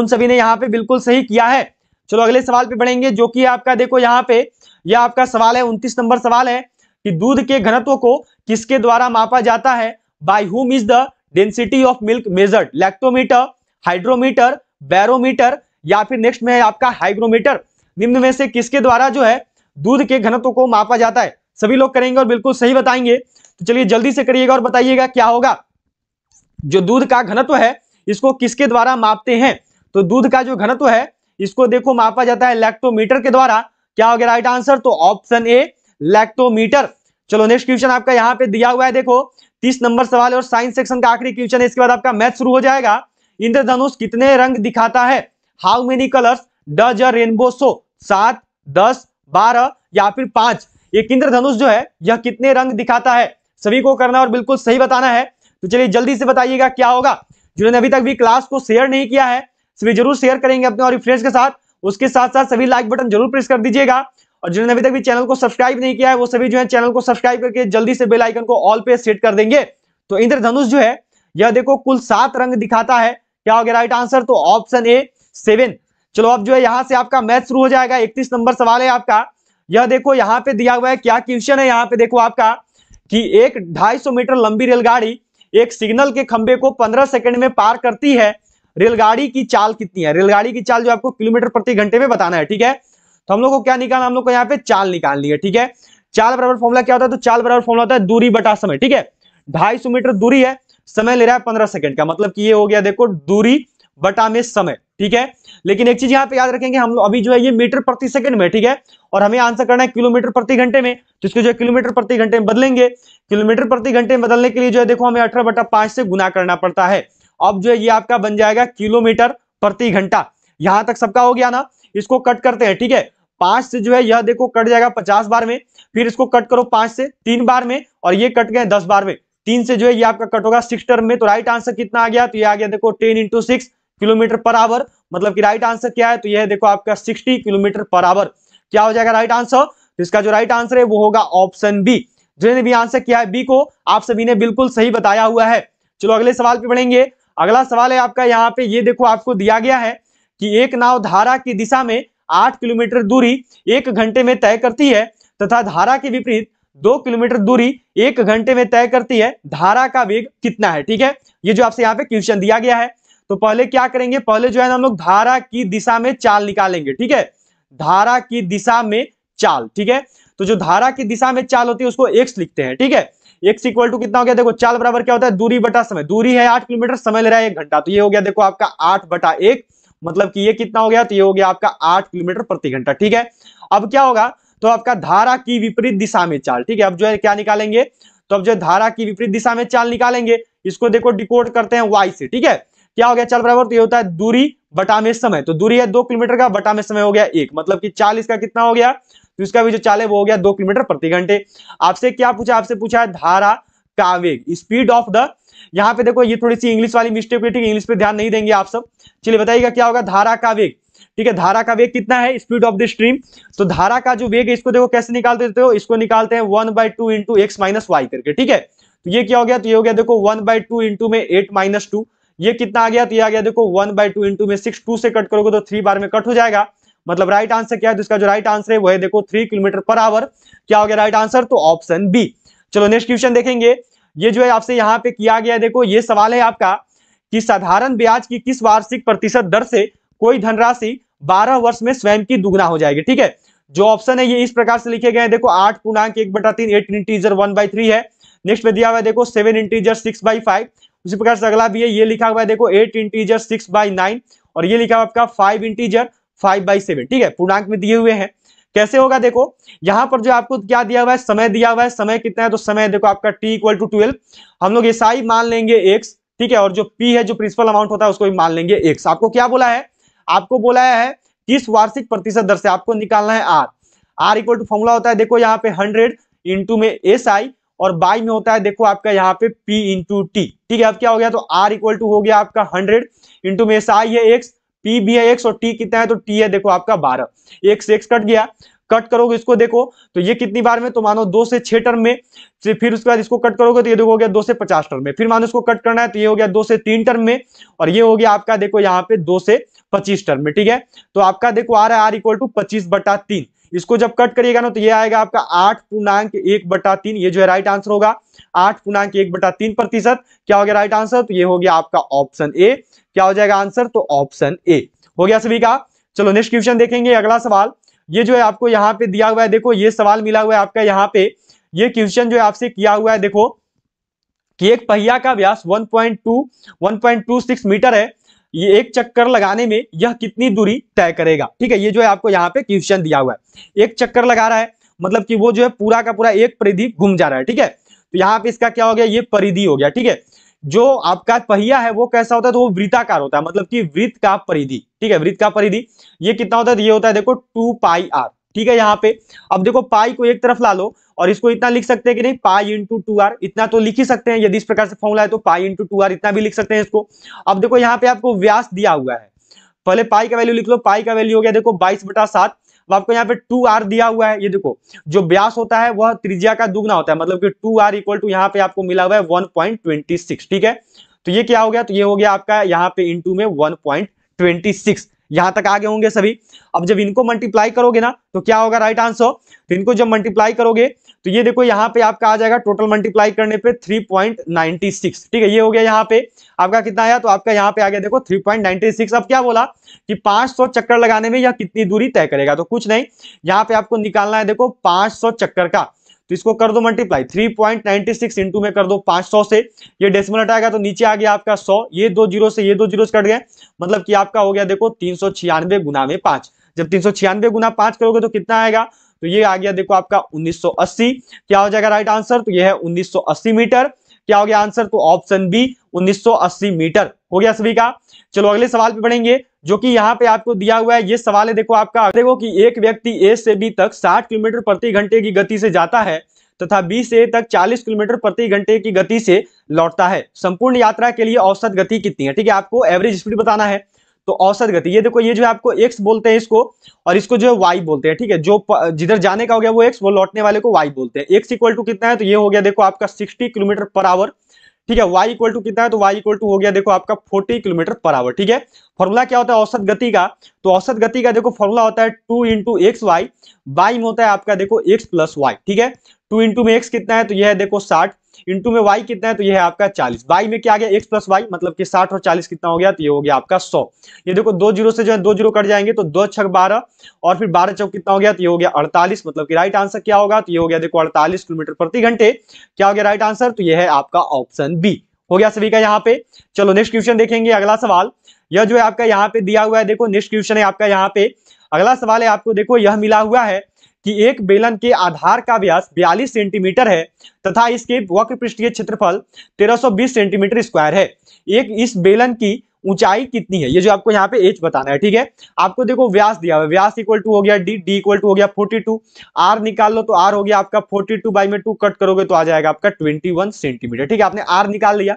उन सभी ने यहाँ पे बिल्कुल सही किया है चलो अगले सवाल पे बढ़ेंगे जो कि आपका देखो यहाँ पे यह आपका सवाल है उनतीस नंबर सवाल है कि दूध के घनत्व को किसके द्वारा मापा जाता है by whom is the density of milk measured lactometer hydrometer barometer या फिर नेक्स्ट में है आपका हाइग्रोमीटर निम्न में से किसके द्वारा जो है दूध के घनत्व को मापा जाता है सभी लोग करेंगे और बिल्कुल सही बताएंगे तो चलिए जल्दी से करिएगा और बताइएगा क्या होगा जो दूध का घनत्व है इसको किसके द्वारा मापते हैं तो दूध का जो घनत्व है इसको देखो मापा जाता है लैक्टोमीटर के द्वारा क्या हो गया राइट आंसर तो ऑप्शन ए लैक्टोमीटर चलो नेक्स्ट क्वेश्चन आपका यहाँ पे दिया हुआ है देखो तीस नंबर सवाल है और साइंस सेक्शन का आखिरी क्वेश्चन है इसके बाद आपका मैथ शुरू हो जाएगा इंद्रधनुष कितने रंग दिखाता है how many colours does a rainbow so सात दस बारह या फिर पांच ये इंद्रधनुष जो है यह कितने रंग दिखाता है सभी को करना और बिल्कुल सही बताना है तो चलिए जल्दी से बताइएगा क्या होगा जिन्होंने अभी तक भी क्लास को शेयर नहीं किया है सभी जरूर शेयर करेंगे अपने और फ्रेंड्स के साथ उसके साथ साथ सभी लाइक बटन जरूर प्रेस कर दीजिएगा और जिन्होंने अभी तक भी चैनल को सब्सक्राइब नहीं किया है वो सभी जो है चैनल को सब्सक्राइब करके जल्दी से बेलाइकन को ऑल पे सेट कर देंगे तो इंद्रधनुष जो है यह देखो कुल सात रंग दिखाता है क्या हो गया राइट आंसर तो ऑप्शन ए सेवन चलो अब जो है यहाँ से आपका मैथ शुरू हो जाएगा इकतीस नंबर सवाल है आपका यह देखो यहाँ पे दिया हुआ है क्या क्वेश्चन है यहाँ पे देखो आपका कि एक 250 मीटर लंबी रेलगाड़ी एक सिग्नल के खंबे को 15 सेकंड में पार करती है रेलगाड़ी की चाल कितनी है रेलगाड़ी की चाल जो आपको किलोमीटर प्रति घंटे में बताना है ठीक है तो हम लोग को क्या निकालना हम लोग को यहाँ पे चाल निकालनी है ठीक है चाल बराबर फॉर्मूला क्या होता है तो चाल बराबर फॉर्मूला होता है दूरी बटा समय ठीक है ढाई मीटर दूरी है समय ले रहा है पंद्रह सेकंड का मतलब कि ये हो गया देखो दूरी बटा में समय ठीक है लेकिन एक चीज यहाँ पे याद रखेंगे हम लोग अभी जो है ये मीटर प्रति सेकंड में ठीक है और हमें आंसर करना है किलोमीटर प्रति घंटे में तो इसको जो है किलोमीटर प्रति घंटे में बदलेंगे किलोमीटर प्रति घंटे में बदलने के लिए जो है देखो हमें अठारह बटा पांच से गुना करना पड़ता है अब जो है ये आपका बन जाएगा किलोमीटर प्रति घंटा यहां तक सबका हो गया ना इसको कट करते हैं ठीक है पांच से जो है यह देखो कट जाएगा पचास बार में फिर इसको कट करो पांच से तीन बार में और ये कट गए दस बार में तीन से जो है ये आपका कट होगा सिक्स टर्म में तो राइट आंसर कितना आ गया तो ये आ गया देखो ten into six kilometre per hour मतलब कि राइट आंसर क्या है तो यह देखो आपका सिक्सटी किलोमीटर पर आवर क्या हो जाएगा राइट आंसर तो इसका जो राइट आंसर है वो होगा ऑप्शन बी जिन्होंने भी आंसर किया है बी को आप सभी ने बिल्कुल सही बताया हुआ है चलो अगले सवाल पे बढ़ेंगे अगला सवाल है आपका यहाँ पे ये देखो आपको दिया गया है कि एक नाव धारा की दिशा में आठ किलोमीटर दूरी एक घंटे में तय करती है तथा धारा के विपरीत दो किलोमीटर दूरी एक घंटे में तय करती है धारा का वेग कितना है ठीक है ये जो आपसे यहाँ पे क्वेश्चन दिया गया है तो पहले क्या करेंगे पहले जो है ना हम लोग धारा की दिशा में चाल निकालेंगे ठीक है धारा की दिशा में चाल ठीक है तो जो धारा की दिशा में चाल होती है उसको एक्स लिखते हैं ठीक है एक्स इक्वल टू कितना हो गया देखो चाल बराबर क्या होता है दूरी बटा समय दूरी है आठ किलोमीटर समय ले रहा है एक घंटा तो ये हो गया देखो आपका आठ बटा एक मतलब कि ये कितना हो गया तो ये हो गया आपका आठ किलोमीटर प्रति घंटा ठीक है अब क्या होगा तो आपका धारा की विपरीत दिशा में चाल ठीक है अब जो है क्या निकालेंगे तो अब जो धारा की विपरीत दिशा में चाल निकालेंगे इसको देखो डिकोड करते हैं वाई से ठीक है क्या हो गया चाल बराबर तो ये होता है दूरी बटा में समय तो दूरी है दो किलोमीटर का बटा में समय हो गया एक मतलब कि चाल इसका कितना हो गया तो इसका भी जो चाल है वो हो गया दो किलोमीटर प्रति घंटे आपसे क्या पूछा आपसे पूछा है धारा का वेग स्पीड ऑफ द यहाँ पे देखो ये थोड़ी सी इंग्लिश वाली मिस्टेक हुई ठीक है इंग्लिश पे ध्यान नहीं देंगे आप सब चलिए बताइएगा क्या होगा धारा का वेग ठीक है धारा का वेग कितना है स्पीड ऑफ द स्ट्रीम तो धारा का जो वेग है इसको देखो कैसे निकाल देते हो इसको निकालते हैं one by two into X minus Y करके ठीक है तो ये क्या हो गया तो ये हो गया देखो वन बाई टू इंटू में एट माइनस टू ये कितना आ गया तो ये आ गया देखो वन बाई टू इंटू में सिक्स टू से कट करोगे तो थ्री बार में कट हो जाएगा मतलब राइट आंसर क्या है तो इसका जो राइट आंसर है वो है देखो थ्री किलोमीटर पर आवर क्या हो गया राइट आंसर तो ऑप्शन बी चलो नेक्स्ट क्वेश्चन देखेंगे ये जो है आपसे यहाँ पे किया गया देखो ये सवाल है आपका कि साधारण ब्याज की किस वार्षिक प्रतिशत दर से कोई धनराशि बारह वर्ष में स्वयं की दुगना हो जाएगी ठीक है जो ऑप्शन है ये इस प्रकार से लिखे गए हैं देखो आठ पूर्णांक एक बटा तीन eight integer one by three है नेक्स्ट में दिया हुआ है देखो seven integer six by five उसी प्रकार से अगला भी है ये लिखा हुआ है देखो eight integer six by nine और ये लिखा हुआ आपका five integer five by seven ठीक है पूर्णांक में दिए हुए हैं कैसे होगा देखो यहाँ पर जो आपको क्या दिया हुआ है समय दिया हुआ है समय कितना है तो समय देखो आपका t इक्वल टू ट्वेल्व हम लोग एसआई मान लेंगे x ठीक है और जो p है जो प्रिंसिपल अमाउंट होता है उसको भी मान लेंगे x आपको क्या बोला है आपको बोला है किस वार्षिक प्रतिशत दर से आपको निकालना है r r equal to formula होता है देखो यहाँ पे हंड्रेड इंटू में एस आई और बाई में होता है देखो आपका यहाँ पे पी इंटू टी ठीक है अब क्या हो गया तो आर इक्वल टू हो गया आपका हंड्रेड इंटू में एस आई है एक्स पी बी है एक्स और टी कितना है तो टी है देखो आपका बारह एक से एक्स कट गया कट करोगे इसको देखो तो ये कितनी बार में तो मानो दो से छह टर्म में तो फिर उसके बाद इसको कट करोगे तो ये देखो हो गया दो से पचास टर्म में फिर मानो इसको कट करना है तो ये हो गया दो से तीन टर्म में और ये हो गया आपका देखो यहाँ पे दो से पच्चीस टर्म में ठीक है तो आपका देखो आ रहा है आर इक्वल टू पच्चीस बटा तीन इसको जब कट करिएगा ना तो ये आएगा आपका आठ पूर्णांक एक बटा तीन ये जो है राइट आंसर होगा आठ पूर्णांक एक बटा तीन प्रतिशत क्या हो गया राइट आंसर तो ये हो गया आपका ऑप्शन ए क्या हो जाएगा आंसर तो ऑप्शन ए हो गया सभी का चलो नेक्स्ट क्वेश्चन देखेंगे अगला सवाल ये जो है आपको यहाँ पे दिया हुआ है देखो ये सवाल मिला हुआ है आपका यहाँ पे ये क्वेश्चन जो है आपसे किया हुआ है देखो कि एक पहिया का व्यास 1.2 1.26 मीटर है ये एक चक्कर लगाने में यह कितनी दूरी तय करेगा ठीक है ये जो है आपको यहाँ पे क्वेश्चन दिया हुआ है एक चक्कर लगा रहा है मतलब कि वो जो है पूरा का पूरा एक परिधि घूम जा रहा है ठीक है तो यहाँ पे इसका क्या हो गया ये परिधि हो गया ठीक है जो आपका पहिया है वो कैसा होता है तो वो वृत्ताकार होता है मतलब कि वृत्त का परिधि ठीक है वृत्त का परिधि ये कितना होता है तो ये होता है देखो टू पाई आर ठीक है यहाँ पे अब देखो पाई को एक तरफ ला लो और इसको इतना लिख सकते हैं कि नहीं पाई इंटू टू आर इतना तो लिख ही सकते हैं यदि इस प्रकार से फॉर्मूला है तो पाई इंटू टू आर इतना भी लिख सकते हैं इसको अब देखो यहाँ पे आपको व्यास दिया हुआ है पहले पाई का वैल्यू लिख लो पाई का वैल्यू हो गया देखो बाईस बटा सात अब आपको यहाँ पे टू आर दिया हुआ है ये देखो जो व्यास होता है वह त्रिज्या का दुगना होता है मतलब कि टू आर इक्वल टू यहाँ पे आपको मिला हुआ है वन पॉइंट ट्वेंटी सिक्स ठीक है तो ये क्या हो गया तो ये हो गया आपका यहाँ पे इंटू में वन पॉइंट ट्वेंटी सिक्स यहां तक आगे होंगे सभी अब जब इनको मल्टीप्लाई करोगे ना तो क्या होगा राइट आंसर तो इनको जब मल्टीप्लाई करोगे तो ये देखो यहाँ पे आपका आ जाएगा टोटल मल्टीप्लाई करने पे 3.96 ठीक है ये हो गया यहाँ पे आपका कितना आया तो आपका यहाँ पे आ गया देखो 3.96 अब क्या बोला कि 500 चक्कर लगाने में यह कितनी दूरी तय करेगा तो कुछ नहीं यहाँ पे आपको निकालना है देखो 500 चक्कर का तो इसको कर दो multiply three point ninety six into में कर दो पांच सौ से ये डेसिमल हटाएगा तो नीचे आ गया आपका सौ ये दो जीरो से ये दो जीरो कट गए मतलब कि आपका हो गया देखो तीन सौ छियानवे गुना में पांच जब तीन सौ छियानवे गुना पांच करोगे तो कितना आएगा तो ये आ गया देखो आपका 1980 क्या हो जाएगा राइट आंसर तो ये है 1980 मीटर क्या हो गया आंसर तो ऑप्शन बी 1980 मीटर हो गया सभी का चलो अगले सवाल पे बढ़ेंगे जो कि यहाँ पे आपको दिया हुआ है ये सवाल है देखो आपका देखो कि एक व्यक्ति ए से बी तक 60 किलोमीटर प्रति घंटे की गति से जाता है तथा बी से ए तक 40 किलोमीटर प्रति घंटे की गति से लौटता है संपूर्ण यात्रा के लिए औसत गति कितनी है ठीक है आपको एवरेज स्पीड बताना है तो औसत गति ये देखो ये जो है आपको एक्स बोलते हैं इसको और इसको जो है वाई बोलते हैं ठीक है जो जिधर जाने का हो गया वो एक्स वो लौटने वाले को वाई बोलते हैं एक्स इक्वल टू कितना है तो ये हो गया देखो आपका सिक्सटी किलोमीटर पर आवर ठीक है वाई इक्वल टू कितना है तो वाई इक्वल टू हो गया देखो आपका फोर्टी किलोमीटर पर आवर ठीक है फॉर्मूला क्या होता है औसत गति का तो औसत गति का देखो फॉर्मूला होता है two into X Y by में होता है आपका देखो एक्स प्लस वाई ठीक है टू इंटू में एक्स कितना है तो यह है देखो साठ इंटू में वाई कितना है तो ये है आपका चालीस वाई में क्या गया एक्स प्लस वाई मतलब कि साठ और चालीस कितना हो गया तो ये हो गया आपका सौ ये देखो दो जीरो से जो है दो जीरो कट जाएंगे तो दो छक बारह और फिर बारह चौक कितना हो गया तो ये हो गया अड़तालीस मतलब कि राइट आंसर क्या होगा तो ये हो गया देखो अड़तालीस किलोमीटर प्रति घंटे क्या हो गया राइट आंसर तो यह है आपका ऑप्शन बी हो गया सभी का यहाँ पे चलो नेक्स्ट क्वेश्चन देखेंगे अगला सवाल यह जो है आपका यहाँ पे दिया हुआ है देखो नेक्स्ट क्वेश्चन है आपका यहाँ पे अगला सवाल है आपको देखो यह मिला हुआ है कि एक बेलन के आधार का व्यास 42 सेंटीमीटर है तथा इसके वक्र पृष्ठीय क्षेत्रफल 1320 सेंटीमीटर स्क्वायर है एक इस बेलन की ऊंचाई कितनी है ये जो आपको यहाँ पे एच बताना है ठीक है आपको देखो व्यास दिया हुआ व्यास इक्वल टू हो गया डी डी इक्वल टू हो गया 42 आर निकाल लो तो आर हो गया आपका 42 टू बाई में टू कट करोगे तो आ जाएगा आपका 21 सेंटीमीटर ठीक है आपने आर निकाल लिया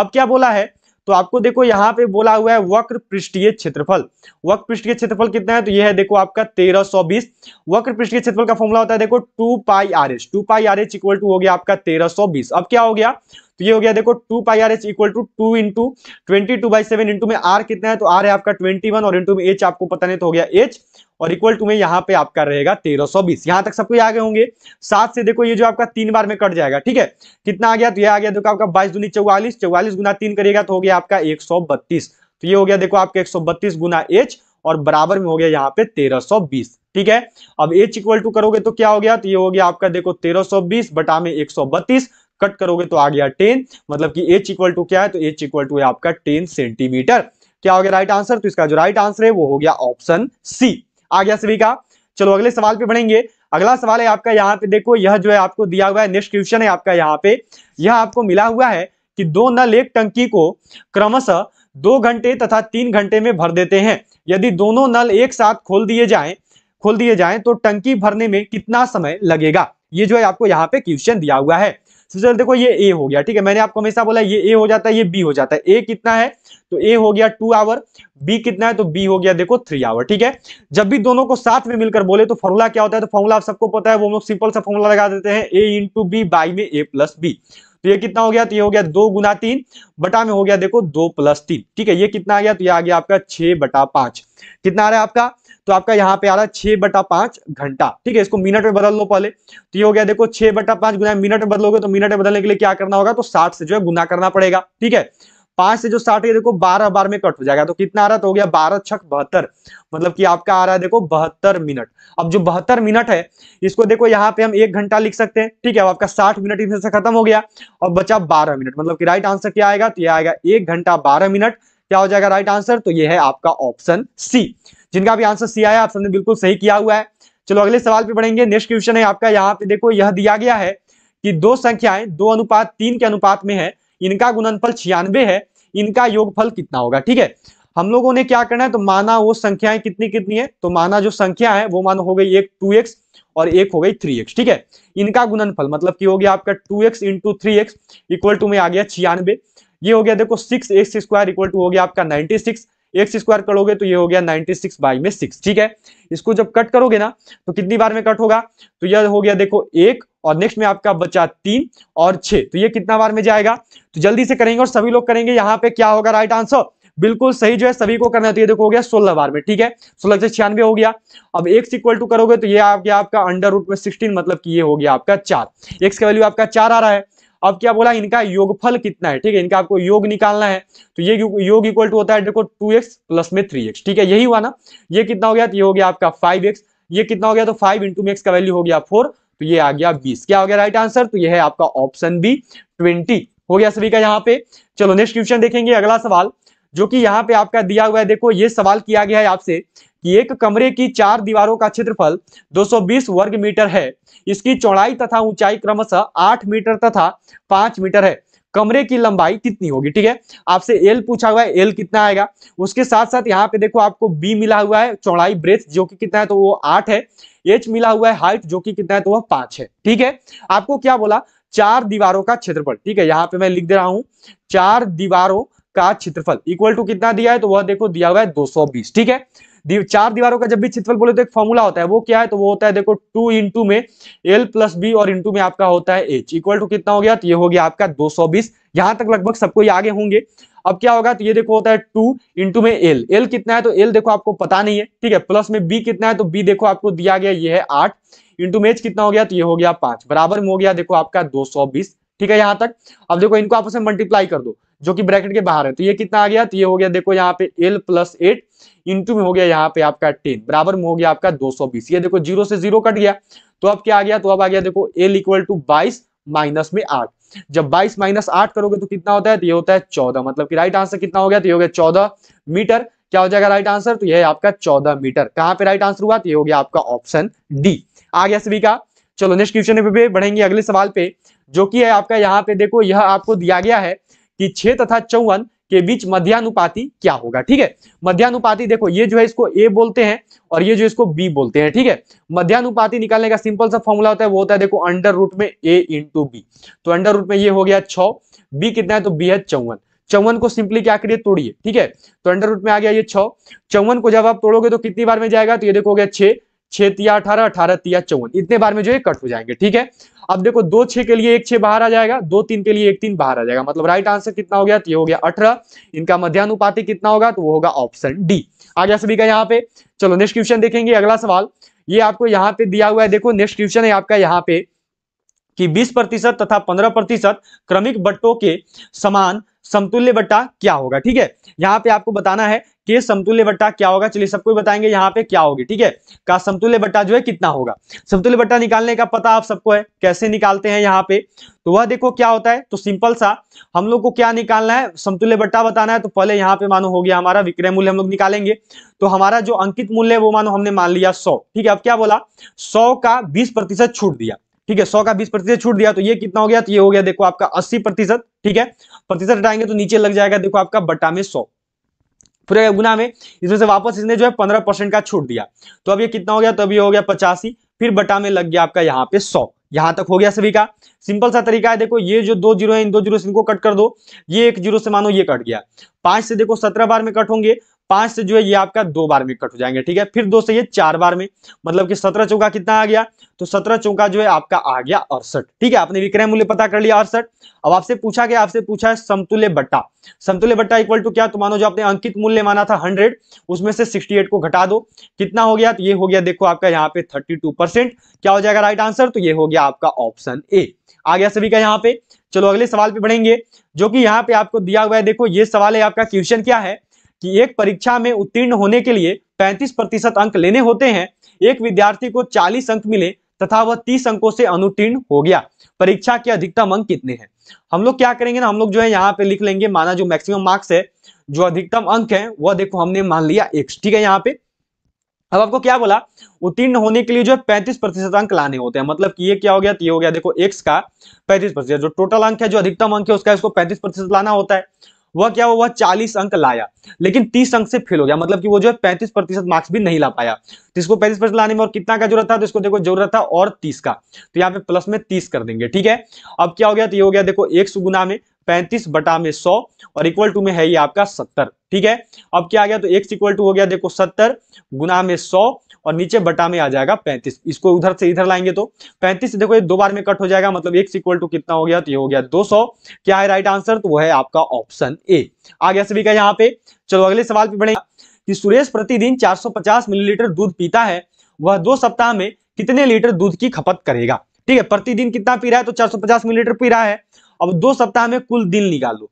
अब क्या बोला है तो आपको देखो यहाँ पे बोला हुआ है वक्र पृष्ठीय क्षेत्रफल वक्र पृष्ठीय क्षेत्रफल कितना है तो यह है देखो आपका तेरह सौ बीस वक्र पृष्ठीय क्षेत्रफल का फॉर्मूला होता है देखो two pi R H two pi R H equal to हो गया आपका तेरह सौ बीस अब क्या हो गया तो ये हो गया देखो two pi R H equal to two into twenty two by seven into में आर कितना है तो आर है आपका ट्वेंटी वन और इंटू में एच आपको पता नहीं तो हो गया एच और इक्वल टू में यहाँ पे आपका रहेगा तेरह सौ बीस यहाँ तक सबको आगे होंगे सात से देखो ये जो आपका तीन बार में कट जाएगा ठीक है कितना आ गया तो ये आ गया देखो आपका बाईस दूनी चौवालीस चौवालीस गुना तीन करेगा तो हो गया आपका एक सौ बत्तीस तो ये हो गया देखो आपका एक सौ बत्तीस गुना एच और बराबर में हो गया यहाँ पे तेरह सौ बीस ठीक है अब एच इक्वल टू करोगे तो क्या हो गया तो ये हो गया आपका देखो तेरह सौ बीस बटा में एक सौ बत्तीस कट करोगे तो आ गया टेन मतलब कि एच इक्वल टू क्या है तो एच इक्वल टू है आपका टेन सेंटीमीटर क्या हो गया राइट आंसर तो इसका जो राइट आंसर है वो हो गया ऑप्शन सी आ गया सभी का चलो अगले सवाल पे बढ़ेंगे अगला सवाल है आपका यहाँ पे देखो यह जो है आपको दिया हुआ है नेक्स्ट क्वेश्चन है आपका यहाँ पे यह आपको मिला हुआ है कि दो नल एक टंकी को क्रमशः दो घंटे तथा तीन घंटे में भर देते हैं यदि दोनों नल एक साथ खोल दिए जाए खोल दिए जाए तो टंकी भरने में कितना समय लगेगा ये जो है आपको यहाँ पे क्वेश्चन दिया हुआ है सबसे पहले देखो ये ए हो गया ठीक है मैंने आपको हमेशा बोला ये ए हो जाता है ये बी हो जाता है ए कितना है तो ए हो गया टू आवर बी कितना है तो बी हो गया देखो थ्री आवर ठीक है जब भी दोनों को साथ में मिलकर बोले तो फॉर्मूला क्या होता है तो फॉर्मूला आप सबको पता है वो हम लोग सिंपल सा फॉर्मूला लगा देते हैं ए इंटू बी बाई में ए प्लस बी तो ये कितना हो गया तो ये हो गया दो गुना तीन बटा में हो गया देखो दो प्लस तीन ठीक है ये कितना आ गया तो ये आ गया आपका छह बटा पांच कितना आ रहा है आपका तो आपका यहाँ पे आ रहा है छह बटा पांच घंटा ठीक है इसको मिनट में बदल लो पहले तो ये हो गया देखो छह बटा पांच गुना मिनट में बदलोगे तो मिनट में बदलने के लिए क्या करना होगा तो साठ से जो है गुना करना पड़ेगा ठीक है पांच से जो साठ है देखो बारह बार में कट हो जाएगा तो कितना आ रहा तो हो गया बारह छक बहत्तर मतलब कि आपका आ रहा है देखो बहत्तर मिनट अब जो बहत्तर मिनट है इसको देखो यहाँ पे हम एक घंटा लिख सकते हैं ठीक है अब आपका साठ मिनट इसमें से खत्म हो गया और बचा बारह मिनट मतलब कि राइट आंसर क्या आएगा तो यह आएगा एक घंटा बारह मिनट क्या हो जाएगा राइट आंसर तो ये है आपका ऑप्शन सी जिनका भी आंसर सी आया आप सबने बिल्कुल सही किया हुआ है चलो अगले सवाल पे बढ़ेंगे नेक्स्ट क्वेश्चन है आपका यहाँ पे देखो यह दिया गया है कि दो संख्याएं दो अनुपात तीन के अनुपात में है इनका गुणनफल छियानवे है इनका योगफल कितना होगा ठीक है हम लोगों ने क्या करना है तो माना वो संख्याएं कितनी कितनी है तो माना जो संख्या है वो मानो हो गई एक टू एक्स और एक हो गई थ्री एक्स ठीक है इनका गुणनफल मतलब कि हो गया आपका two X into three X equal to में आ गया छियानवे ये हो गया देखो six X square equal to हो गया आपका नाइनटी सिक्स एक्स स्क्वायर करोगे तो ये हो गया नाइनटी सिक्स बाई में सिक्स ठीक है इसको जब कट करोगे ना तो कितनी बार में कट होगा तो यह हो गया देखो एक और नेक्स्ट में आपका बचा तीन और छह तो ये कितना बार में जाएगा तो जल्दी से करेंगे और सभी लोग करेंगे यहाँ पे क्या होगा राइट आंसर बिल्कुल सही जो है सभी को करना है तो ये देखो हो गया सोलह बार में ठीक है सोलह से छियानवे हो गया अब एक्स इक्वल टू करोगे तो ये आ गया आपका अंडर रूट में सिक्सटीन मतलब कि ये हो गया आपका चार एक्स का वैल्यू आपका चार आ रहा है अब क्या बोला इनका योगफल कितना है ठीक है इनका आपको योग निकालना है तो ये योग इक्वल टू होता है देखो टू एक्स प्लस में थ्री एक्स ठीक है यही हुआ ना ये कितना हो गया तो ये हो गया आपका फाइव एक्स ये कितना हो गया तो फाइव इंटू एक्स का वैल्यू हो गया फोर तो ये आ गया बीस क्या हो गया राइट आंसर तो ये है आपका ऑप्शन बी ट्वेंटी हो गया सभी का यहाँ पे चलो नेक्स्ट क्वेश्चन देखेंगे अगला सवाल जो कि यहाँ पे आपका दिया हुआ है देखो ये सवाल किया गया है आपसे कि एक कमरे की चार दीवारों का क्षेत्रफल 220 वर्ग मीटर है इसकी चौड़ाई तथा ऊंचाई क्रमशः आठ मीटर तथा पांच मीटर है कमरे की लंबाई कितनी होगी ठीक है आपसे एल पूछा हुआ है एल कितना आएगा उसके साथ साथ यहाँ पे देखो आपको बी मिला हुआ है चौड़ाई ब्रेथ जो कि कितना है तो वो आठ है एच मिला हुआ है हाइट जो कि कितना है तो वह पांच है ठीक है आपको क्या बोला चार दीवारों का क्षेत्रफल ठीक है यहाँ पे मैं लिख दे रहा हूं चार दीवारों का क्षेत्रफल इक्वल टू कितना दिया है तो वह देखो दिया हुआ है दो ठीक है चार दीवारों का जब भी चित्रफल बोले तो एक फॉर्मूला होता है वो क्या है तो वो होता है देखो टू इंटू में एल प्लस बी और इंटू में आपका होता है एच इक्वल टू कितना हो गया तो ये हो गया आपका दो सौ बीस यहां तक लगभग सबको ये आगे होंगे अब क्या होगा तो ये देखो होता है टू इंटू में एल एल कितना है तो एल देखो आपको पता नहीं है ठीक है प्लस में बी कितना है तो बी देखो आपको दिया गया ये है आठ इंटू में एच कितना हो गया तो ये हो गया पांच बराबर में हो गया देखो आपका दो सौ बीस ठीक है यहाँ तक अब देखो इनको आपस में मल्टीप्लाई कर दो जो कि ब्रैकेट के बाहर है तो ये कितना आ गया तो ये हो गया देखो यहाँ पे एल प्लस एट इंटू में हो गया यहाँ पे आपका टेन बराबर में हो गया आपका दो सौ बीस ये देखो जीरो से जीरो कट गया तो अब क्या आ गया तो अब आ गया देखो एल इक्वल टू बाईस माइनस में आठ जब बाईस माइनस आठ करोगे तो कितना होता है तो ये होता है चौदह मतलब कि राइट आंसर कितना हो गया तो ये हो गया चौदह मीटर क्या हो जाएगा राइट आंसर तो ये है आपका चौदह मीटर कहाँ पे राइट आंसर हुआ तो ये हो गया आपका ऑप्शन डी आ गया सभी का चलो नेक्स्ट क्वेश्चन पे बढ़ेंगे अगले सवाल पे जो कि है आपका यहाँ पे देखो यह आपको दिया गया है कि छह तथा चौवन के बीच मध्यानुपाति क्या होगा ठीक है मध्यानुपाति देखो ये जो है इसको ए बोलते हैं और ये जो इसको बी बोलते हैं ठीक है मध्यानुपाति निकालने का सिंपल सा फॉर्मूला होता है वो होता है देखो अंडर रूट में ए इंटू बी तो अंडर रूट में ये हो गया छ बी कितना है तो बी है चौवन चौवन को सिंपली क्या करिए तोड़िए ठीक है तो अंडर रूट में आ गया ये छ चौवन को जब आप तोड़ोगे तो कितनी बार में जाएगा तो ये देखो हो गया छह छह तिया अठारह अठारह तिया चौवन इतने बार में जो है कट हो जाएंगे ठीक है अब देखो दो छे के लिए एक छे बाहर आ जाएगा दो तीन के लिए एक तीन बाहर आ जाएगा मतलब राइट आंसर कितना हो गया तो ये हो गया अठारह इनका मध्यानुपाति कितना होगा तो वो होगा ऑप्शन डी आ गया सभी का यहाँ पे चलो नेक्स्ट क्वेश्चन देखेंगे अगला सवाल ये आपको यहाँ पे दिया हुआ है देखो नेक्स्ट क्वेश्चन है आपका यहाँ पे कि 20 प्रतिशत तथा 15 प्रतिशत क्रमिक बट्टों के समान समतुल्य बट्टा क्या होगा ठीक है यहाँ पे आपको बताना है के समतुल्य बट्टा क्या होगा चलिए सबको बताएंगे यहाँ पे क्या होगी ठीक है का समतुल्य बट्टा जो है कितना होगा समतुल्य बट्टा निकालने का पता आप सबको है कैसे निकालते हैं यहाँ पे तो वह देखो क्या होता है तो सिंपल सा हम लोग को क्या निकालना है समतुल्य बट्टा बताना है तो पहले यहाँ पे मानो हो गया हमारा विक्रय मूल्य हम लोग निकालेंगे तो हमारा जो अंकित मूल्य है वो मानो हमने मान लिया सौ ठीक है अब क्या बोला सौ का बीस प्रतिशत छूट दिया ठीक है सौ का बीस प्रतिशत छूट दिया तो ये कितना हो गया तो ये हो गया देखो आपका अस्सी प्रतिशत ठीक है प्रतिशत हटाएंगे तो नीचे लग जाएगा देखो आपका बट्टा में सौ पूरे गुना में इसमें से वापस इसने जो है पंद्रह परसेंट का छूट दिया तो अब ये कितना हो गया तो अभी हो गया पचासी फिर बटा में लग गया आपका यहाँ पे सौ यहां तक हो गया सभी का सिंपल सा तरीका है देखो ये जो दो जीरो है इन दो जीरो से इनको कट कर दो ये एक जीरो से मानो ये कट गया पांच से देखो सत्रह बार में कट होंगे पांच से जो है ये आपका दो बार में कट हो जाएंगे ठीक है फिर दो से ये चार बार में मतलब कि सत्रह चौका कितना आ गया तो सत्रह चौका जो है आपका आ गया अड़सठ ठीक है आपने विक्रय मूल्य पता कर लिया अड़सठ अब आपसे पूछा गया आपसे पूछा है समतुल्य बट्टा समतुल्य बट्टा इक्वल टू क्या तो मानो जो आपने अंकित मूल्य माना था हंड्रेड उसमें से सिक्सटी एट को घटा दो कितना हो गया तो ये हो गया देखो आपका यहाँ पे थर्टी टू परसेंट क्या हो जाएगा राइट आंसर तो ये हो गया आपका ऑप्शन ए आ गया सभी का यहाँ पे चलो अगले सवाल पे बढ़ेंगे जो कि यहाँ पे आपको दिया हुआ है देखो ये सवाल है आपका क्वेश्चन क्या है कि एक परीक्षा में उत्तीर्ण होने के लिए 35 प्रतिशत अंक लेने होते हैं एक विद्यार्थी को 40 अंक मिले तथा वह 30 अंकों से अनुत्तीर्ण हो गया परीक्षा के अधिकतम अंक कितने हैं हम लोग क्या करेंगे ना हम लोग जो है यहाँ पे लिख लेंगे माना जो मैक्सिमम मार्क्स है जो अधिकतम अंक है वह देखो हमने मान लिया एक ठीक है यहाँ पे अब आपको क्या बोला उत्तीर्ण होने के लिए जो है पैंतीस प्रतिशत अंक लाने होते हैं मतलब कि ये क्या हो गया तो ये हो गया देखो एक्स का पैंतीस प्रतिशत जो टोटल अंक है जो अधिकतम अंक है उसका इसको पैंतीस प्रतिशत लाना होता है वह क्या हुआ वह चालीस अंक लाया लेकिन तीस अंक से फेल हो गया मतलब कि वो जो है पैंतीस प्रतिशत मार्क्स भी नहीं ला पाया तो इसको पैंतीस प्रतिशत लाने में और कितना का जरूरत था तो इसको देखो जरूरत था और तीस का तो यहाँ पे प्लस में तीस कर देंगे ठीक है अब क्या हो गया तो ये हो गया देखो एक गुना में पैंतीस बटा में सौ और इक्वल टू में है ये आपका सत्तर ठीक है अब क्या आ गया तो एक्स इक्वल टू हो गया देखो सत्तर गुना में सौ और नीचे बटा में आ जाएगा पैंतीस इसको उधर से इधर लाएंगे तो पैंतीस देखो ये दो बार में कट हो जाएगा मतलब एक इक्वल टू कितना हो गया तो ये हो गया दो सौ क्या है राइट आंसर तो वो है आपका ऑप्शन ए आ गया सभी का यहाँ पे चलो अगले सवाल पे बढ़ेगा कि सुरेश प्रतिदिन 450 मिलीलीटर दूध पीता है वह दो सप्ताह में कितने लीटर दूध की खपत करेगा ठीक है प्रतिदिन कितना पी रहा है तो 450 मिलीलीटर पी रहा है अब दो सप्ताह में कुल दिन निकाल लो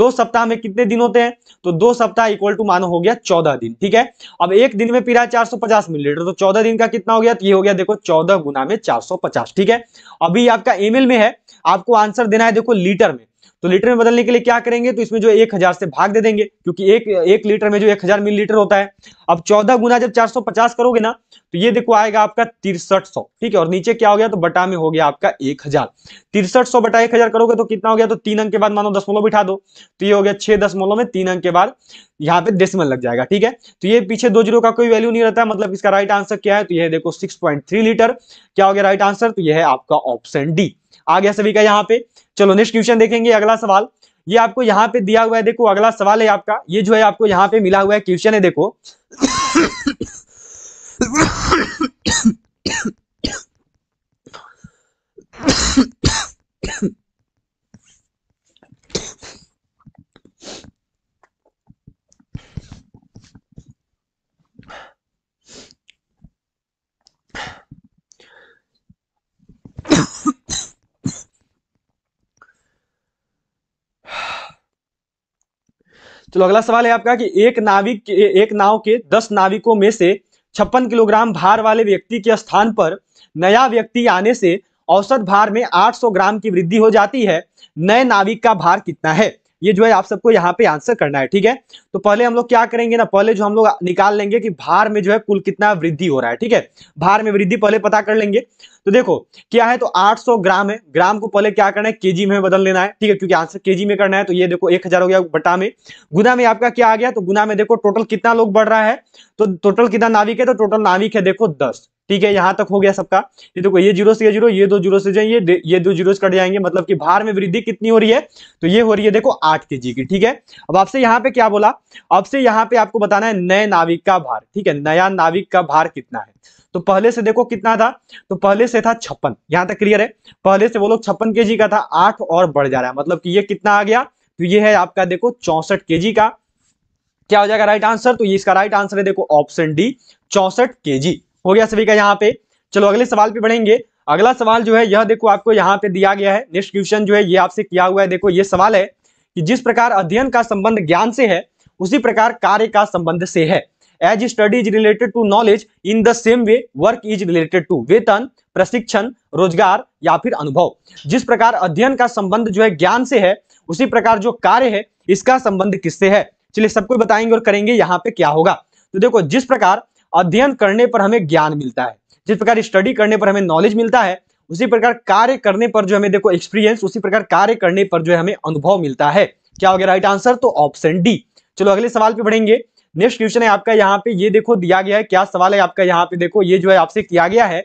दो सप्ताह में कितने दिन होते हैं तो दो सप्ताह इक्वल टू मानो हो गया चौदह दिन ठीक है अब एक दिन में पीरा चार सौ पचास मिलीलीटर तो चौदह दिन का कितना हो गया तो ये हो गया देखो चौदह गुना में चार सौ पचास ठीक है अभी आपका एम में है आपको आंसर देना है देखो लीटर में तो लीटर में बदलने के लिए क्या करेंगे तो इसमें जो एक हजार से भाग दे देंगे क्योंकि एक एक लीटर में जो एक हजार मिली लीटर होता है अब चौदह गुना जब चार सौ पचास करोगे ना तो ये देखो आएगा आपका तिरसठ सौ ठीक है और नीचे क्या हो गया तो बटा में हो गया आपका एक हजार तिरसठ सौ बटा एक हजार करोगे तो कितना हो गया तो तीन अंक के बाद मानो दसमलव बिठा दो तो ये हो गया छह दसमलव में तीन अंक के बाद यहाँ पे डेसिमल लग जाएगा ठीक है तो ये पीछे दो जीरो का कोई वैल्यू नहीं रहता मतलब इसका राइट आंसर क्या है तो यह देखो सिक्स लीटर क्या हो गया राइट आंसर तो यह है आपका ऑप्शन डी आ गया सभी का यहाँ पे चलो नेक्स्ट क्वेश्चन देखेंगे अगला सवाल ये आपको यहाँ पे दिया हुआ है देखो अगला सवाल है आपका ये जो है आपको यहाँ पे मिला हुआ है क्वेश्चन है देखो चलो अगला सवाल है आपका कि एक नाविक एक नाव के दस नाविकों में से छप्पन किलोग्राम भार वाले व्यक्ति के स्थान पर नया व्यक्ति आने से औसत भार में 800 ग्राम की वृद्धि हो जाती है नए नाविक का भार कितना है ये जो है आप सबको यहाँ पे आंसर करना है ठीक है तो पहले हम लोग क्या करेंगे ना पहले जो हम लोग निकाल लेंगे कि भार में जो है कुल कितना वृद्धि हो रहा है ठीक है भार में वृद्धि पहले पता कर लेंगे तो देखो क्या है तो 800 ग्राम है ग्राम को पहले क्या करना है केजी में बदल लेना है ठीक है क्योंकि आंसर केजी में करना है तो ये देखो एक हजार हो गया बटा में गुना में आपका क्या आ गया तो गुना में देखो टोटल कितना लोग बढ़ रहा है तो टोटल कितना नाविक है तो टोटल नाविक है देखो दस ठीक है यहाँ तक हो गया सबका ये देखो ये जीरो से ये जीरो ये दो जीरो से जाएंगे ये दो जीरो कट जाएंगे मतलब कि भार में वृद्धि कितनी हो रही है तो ये हो रही है देखो आठ के की ठीक है अब आपसे यहाँ पे क्या बोला आपसे यहाँ पे आपको बताना है नए नाविक का भार ठीक है नया नाविक का भार कितना है तो पहले से देखो कितना था तो पहले से था छप्पन यहाँ तक क्लियर है पहले से वो लोग छप्पन के का था आठ और बढ़ जा रहा है मतलब कि ये कितना आ गया तो ये है आपका देखो चौसठ के का क्या हो जाएगा राइट आंसर तो ये इसका राइट आंसर है देखो ऑप्शन डी चौसठ के जी हो गया सभी का यहाँ पे चलो अगले सवाल पे बढ़ेंगे अगला सवाल जो है यह देखो आपको यहाँ पे दिया गया है नेक्स्ट क्वेश्चन जो है ये आपसे किया हुआ है देखो ये सवाल है कि जिस प्रकार अध्ययन का संबंध ज्ञान से है उसी प्रकार कार्य का संबंध से है as study is related to knowledge in the same way work is related to वेतन प्रशिक्षण रोजगार या फिर अनुभव जिस प्रकार अध्ययन का संबंध जो है ज्ञान से है उसी प्रकार जो कार्य है इसका संबंध किससे है चलिए सबको बताएंगे और करेंगे यहाँ पे क्या होगा तो देखो जिस प्रकार अध्ययन करने पर हमें ज्ञान मिलता है जिस प्रकार स्टडी करने पर हमें नॉलेज मिलता है उसी प्रकार कार्य करने पर जो हमें देखो एक्सपीरियंस उसी प्रकार कार्य करने पर जो है हमें अनुभव मिलता है क्या हो गया राइट आंसर तो ऑप्शन डी चलो अगले सवाल पे बढ़ेंगे नेक्स्ट क्वेश्चन है आपका यहाँ पे ये देखो दिया गया है क्या सवाल है आपका यहाँ पे देखो ये जो है आपसे किया गया है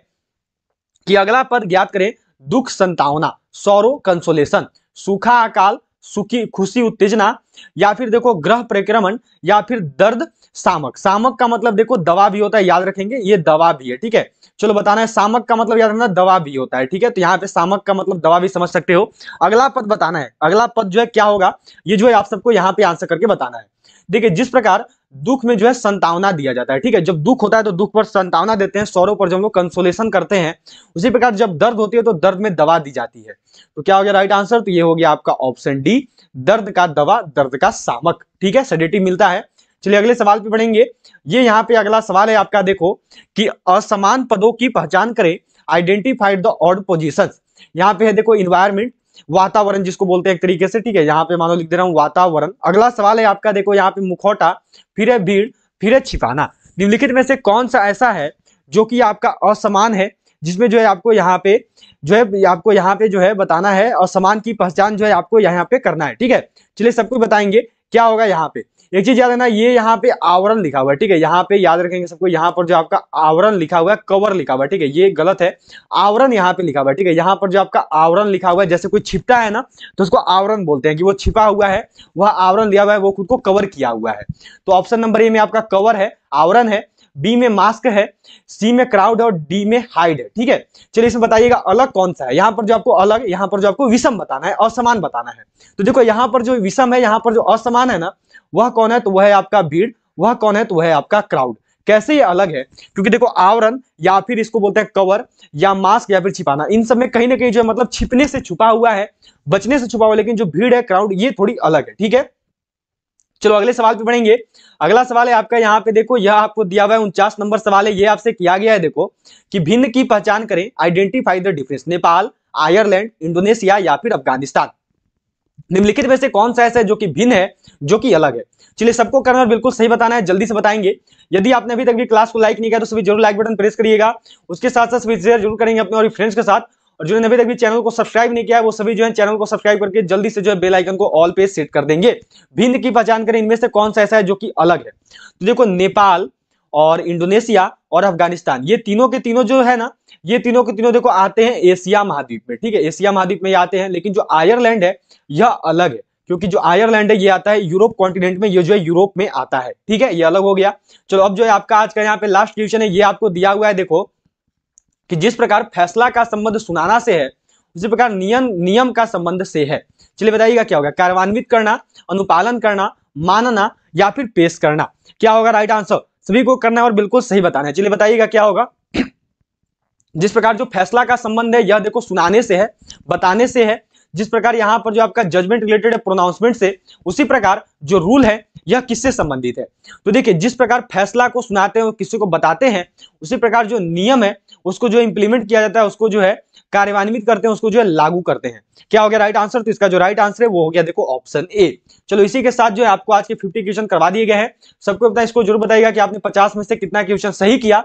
कि अगला पद ज्ञात करें दुख संतावना सौरो कंसोलेशन सूखा अकाल सुखी खुशी उत्तेजना या फिर देखो ग्रह प्रक्रमण या फिर दर्द सामक सामक का मतलब देखो दवा भी होता है याद रखेंगे ये दवा भी है ठीक है चलो बताना है सामक का मतलब याद रखना दवा भी होता है ठीक है तो यहाँ पे सामक का मतलब दवा भी समझ सकते हो अगला पद बताना है अगला पद जो है क्या होगा ये जो है आप सबको यहाँ पे आंसर करके बताना है देखिए जिस प्रकार दुख में जो है संतावना दिया जाता है ठीक है जब दुख होता है तो दुख पर संतावना देते हैं सौरों पर जब लोग कंसोलेशन करते हैं उसी प्रकार जब दर्द होती है तो दर्द में दवा दी जाती है तो क्या हो गया राइट आंसर तो ये हो गया आपका ऑप्शन डी दर्द का दवा दर्द का सामक ठीक है सडेटिव मिलता है चलिए अगले सवाल पे बढ़ेंगे ये यहाँ पे अगला सवाल है आपका देखो कि असमान पदों की पहचान करें आइडेंटिफाइड द ऑर्ड पोजिशन यहाँ पे है देखो इन्वायरमेंट वातावरण जिसको बोलते हैं एक तरीके से ठीक है यहाँ पे मानो लिख दे रहा हूँ वातावरण अगला सवाल है आपका देखो यहाँ पे मुखौटा फिर है भीड़ फिर है छिपाना निम्नलिखित में से कौन सा ऐसा है जो कि आपका असमान है जिसमें जो है आपको यहाँ पे जो है आपको यहाँ पे जो है बताना है असमान की पहचान जो है आपको यहाँ पे करना है ठीक है चलिए सबको बताएंगे क्या होगा यहाँ पे एक चीज याद है ना ये यहाँ पे आवरण लिखा हुआ है ठीक है यहाँ पे याद रखेंगे सबको यहाँ पर जो आपका आवरण लिखा हुआ है कवर लिखा हुआ है ठीक है ये गलत है आवरण यहाँ पे लिखा हुआ है ठीक है यहाँ पर जो आपका आवरण लिखा हुआ है जैसे कोई छिपता है ना तो उसको आवरण बोलते हैं कि वो छिपा हुआ है वह आवरण लिया हुआ है वो खुद को कवर किया हुआ है तो ऑप्शन नंबर ए में आपका कवर है आवरण है बी में मास्क है सी में क्राउड और डी में हाइड है ठीक है चलिए इसमें बताइएगा अलग कौन सा है यहाँ पर जो आपको अलग यहाँ पर जो आपको विषम बताना है असमान बताना है तो देखो यहाँ पर जो विषम है यहाँ पर जो असमान है ना वह कौन है तो वह है आपका भीड़ वह कौन है तो वह है आपका क्राउड कैसे ये अलग है क्योंकि देखो आवरण या फिर इसको बोलते हैं कवर या मास्क या फिर छिपाना इन सब में कहीं ना कहीं जो है मतलब छिपने से छुपा हुआ है बचने से छुपा हुआ लेकिन जो भीड़ है क्राउड ये थोड़ी अलग है ठीक है चलो अगले सवाल पे बढ़ेंगे अगला सवाल है आपका यहाँ पे देखो यह आपको दिया हुआ है उनचास नंबर सवाल है ये आपसे किया गया है देखो कि भिन्न की पहचान करें identify the difference Nepal Ireland Indonesia या फिर अफगानिस्तान निम्नलिखित में से कौन सा ऐसा है जो कि भिन्न है जो कि अलग है चलिए सबको करना और बिल्कुल सही बताना है जल्दी से बताएंगे यदि आपने अभी तक भी क्लास को लाइक नहीं किया तो सभी जरूर लाइक बटन प्रेस करिएगा उसके साथ साथ सभी शेयर जरूर करेंगे अपने और फ्रेंड्स के साथ और जिन्होंने अभी तक भी चैनल को सब्सक्राइब नहीं किया है वो सभी जो है चैनल को सब्सक्राइब करके जल्दी से जो है बेलाइकन को ऑल पे सेट कर देंगे भिन्न की पहचान करें इनमें से कौन सा ऐसा है जो कि अलग है तो देखो नेपाल और इंडोनेशिया और अफगानिस्तान ये तीनों के तीनों जो है ना ये तीनों के तीनों देखो आते हैं एशिया महाद्वीप में ठीक है एशिया महाद्वीप में आते हैं लेकिन जो आयरलैंड है यह अलग है क्योंकि जो आयरलैंड है ये आता है यूरोप कॉन्टिनेंट में ये जो है यूरोप में आता है ठीक है ये अलग हो गया चलो अब जो है आपका आज का यहाँ पे लास्ट क्वेश्चन है ये आपको दिया हुआ है देखो कि जिस प्रकार फैसला का संबंध सुनाना से है उसी प्रकार नियम नियम का संबंध से है चलिए बताइएगा क्या होगा कार्यान्वित करना अनुपालन करना मानना या फिर पेश करना क्या होगा राइट आंसर सभी को करना है और बिल्कुल सही बताना है चलिए बताइएगा क्या होगा जिस प्रकार जो फैसला का संबंध है यह देखो सुनाने से है बताने से है जिस प्रकार यहाँ पर जो आपका जजमेंट रिलेटेड है प्रोनाउंसमेंट से उसी प्रकार जो रूल है यह किससे संबंधित है तो देखिए जिस प्रकार फैसला को सुनाते हैं किसी को बताते हैं उसी प्रकार जो नियम है उसको जो इम्प्लीमेंट किया जाता है उसको जो है कार्यान्वित करते हैं उसको जो है लागू करते हैं क्या हो गया राइट आंसर तो इसका जो राइट आंसर है वो हो गया देखो ऑप्शन ए चलो इसी के साथ जो है आपको आज के फिफ्टी क्वेश्चन करवा दिए गए हैं सबको अपना इसको जरूर बताएगा कि आपने पचास में से कितना क्वेश्चन सही किया